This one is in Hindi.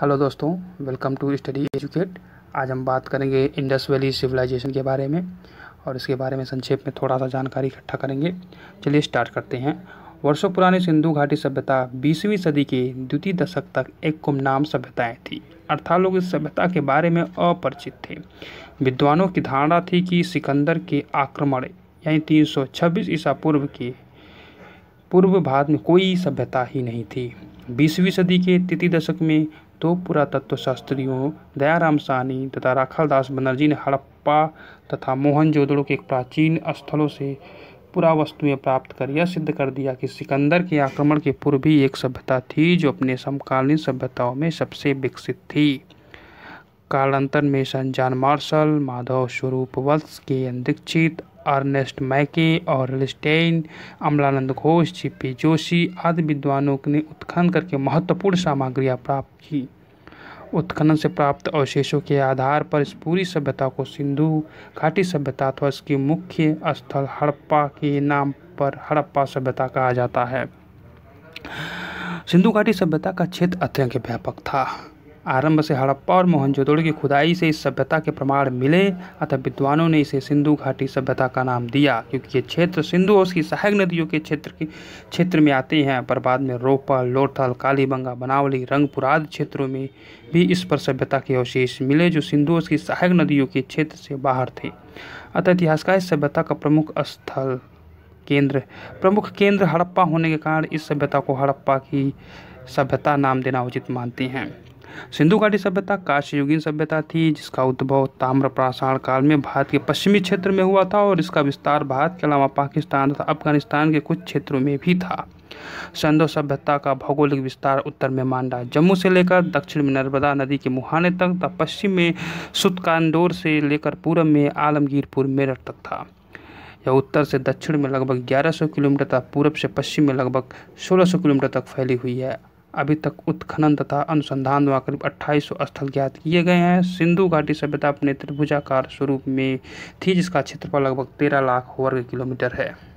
हेलो दोस्तों वेलकम टू स्टडी एजुकेट आज हम बात करेंगे इंडस वैली सिविलाइजेशन के बारे में और इसके बारे में संक्षेप में थोड़ा सा जानकारी इकट्ठा करेंगे चलिए स्टार्ट करते हैं वर्षों पुरानी सिंधु घाटी सभ्यता बीसवीं सदी के द्वितीय दशक तक एक गुमनाम सभ्यताएँ थी अर्थात लोग इस सभ्यता के बारे में अपरिचित थे विद्वानों की धारणा थी कि सिकंदर के आक्रमण यानी तीन ईसा पूर्व के पूर्व भारत में कोई सभ्यता ही नहीं थी बीसवीं सदी के तृतीय दशक में तो पुरातत्व शास्त्रियों दयाराम सानी तथा राखलदास बनर्जी ने हड़प्पा तथा मोहनजोदड़ो के प्राचीन स्थलों से पुरावस्तुएं वस्तुएं प्राप्त कर यह सिद्ध कर दिया कि सिकंदर के आक्रमण के पूर्व भी एक सभ्यता थी जो अपने समकालीन सभ्यताओं में सबसे विकसित थी कालांतर में सन जान मार्शल माधव स्वरूप वत्स के अंधीक्षित अर्नेस्ट मैके और लिस्टेन अमलानंद घोष छिपी जोशी आदि विद्वानों ने उत्खनन करके महत्वपूर्ण सामग्रियाँ प्राप्त की उत्खनन से प्राप्त अवशेषों के आधार पर इस पूरी सभ्यता को सिंधु घाटी सभ्यता अथवा इसके मुख्य स्थल हड़प्पा के नाम पर हड़प्पा सभ्यता कहा जाता है सिंधु घाटी सभ्यता का क्षेत्र अत्यंत व्यापक था आरंभ से हड़प्पा और मोहनजोदड़ो की खुदाई से इस सभ्यता के प्रमाण मिले अतः विद्वानों ने इसे सिंधु घाटी सभ्यता का नाम दिया क्योंकि ये क्षेत्र सिंधु और उसकी सहायक नदियों के क्षेत्र के क्षेत्र में आते हैं पर बाद में रोपल लोथल कालीबंगा बनावली रंगपुर आदि क्षेत्रों में भी इस पर सभ्यता के अवशेष मिले जो सिंधु और उसकी सहायक नदियों के क्षेत्र से बाहर थे अतः इतिहासकार इस सभ्यता का प्रमुख स्थल केंद्र प्रमुख केंद्र हड़प्पा होने के कारण इस सभ्यता को हड़प्पा की सभ्यता नाम देना उचित मानते हैं सिंधु घाटी सभ्यता काशयुगीन सभ्यता थी जिसका उद्भव ताम्र प्राषाण काल में भारत के पश्चिमी क्षेत्र में हुआ था और इसका विस्तार भारत के अलावा पाकिस्तान तथा अफगानिस्तान के कुछ क्षेत्रों में भी था सिंधु सभ्यता का भौगोलिक विस्तार उत्तर में मांडा जम्मू से लेकर दक्षिण में नर्मदा नदी के मुहाने तक तथा पश्चिम में सुतकांडोर से लेकर पूर्व में आलमगीरपुर मेरठ तक था यह उत्तर से दक्षिण में लगभग 1100 किलोमीटर तथा पूर्व से पश्चिम में लगभग 1600 किलोमीटर तक फैली हुई है अभी तक उत्खनन तथा अनुसंधान द्वारा करीब अट्ठाईस स्थल ज्ञात किए गए हैं सिंधु घाटी सभ्यता अपने त्रिभुजाकार स्वरूप में थी जिसका क्षेत्रफल लगभग तेरह लाख वर्ग किलोमीटर है